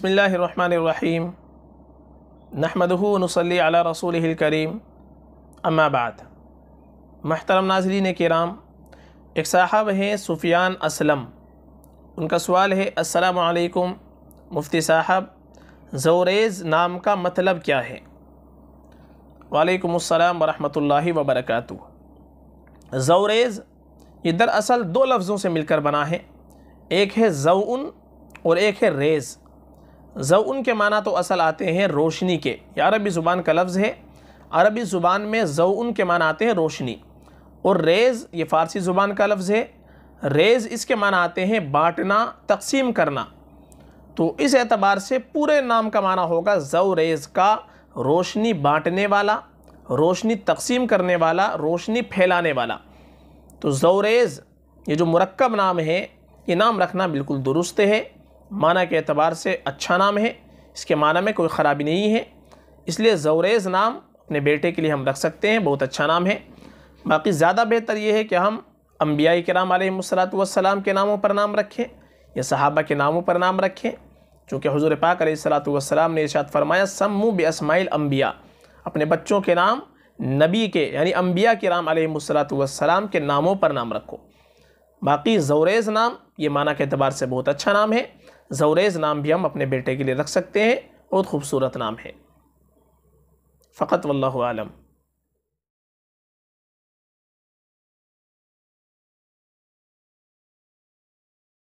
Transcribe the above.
बसमीम नहमदनसली अला रसूल करीम अम्माबाद महतरम नाजरीन कराम एक साहब हैं सुफियान असलम उनका सवाल है असलकुम मुफ्ती साहब जोरेज़ नाम का मतलब क्या है वालेकुम अस्सलाम वरहमतुल्लाहि व बरकातहू जोरेज़ ये दरअसल दो लफ्ज़ों से मिलकर बना है एक है जऊन और एक है रेज़ ज़ौन के माना तो असल आते हैं रोशनी के यह अरबी ज़ुबान का लफ्ज़ है अरबी ज़ुबान में ज़ौन के माना आते हैं रोशनी और रेज़ ये फ़ारसी ज़ुबान का लफ्ज़ है रेज़ इसके माना आते हैं बाँटना तकसीम करना तो इस एतबार से पूरे नाम का माना होगा जव रेज़ का रोशनी बाँटने वाला रोशनी तकसीम करने वाला रोशनी फैलाने वाला तो रेज़ ये जो मरक्ब नाम है ये नाम रखना बिल्कुल दुरुस्त है माना के अतबार से अच्छा नाम है इसके माना में कोई ख़राबी नहीं है इसलिए ज़ोरेज़ नाम अपने बेटे के लिए हम रख सकते हैं बहुत अच्छा नाम है बाकी ज़्यादा बेहतर ये है कि हम अम्बिया कराम आलमसलाम के नामों पर नाम रखें या सहाबा के नामों पर नाम रखें चूँकि हजूर पाक सलाम ने इशात फरमाया सम्मू बसमाइल अम्बिया अपने बच्चों के नाम नबी के यानी अम्बिया के नाम आलमसलाम के नामों पर नाम रखो बाकी ज़ोरेज़ नाम ये माना के अतबार से बहुत अच्छा नाम है जवरेज़ नाम भी हम अपने बेटे के लिए रख सकते हैं बहुत खूबसूरत नाम है फ़कत वल्लम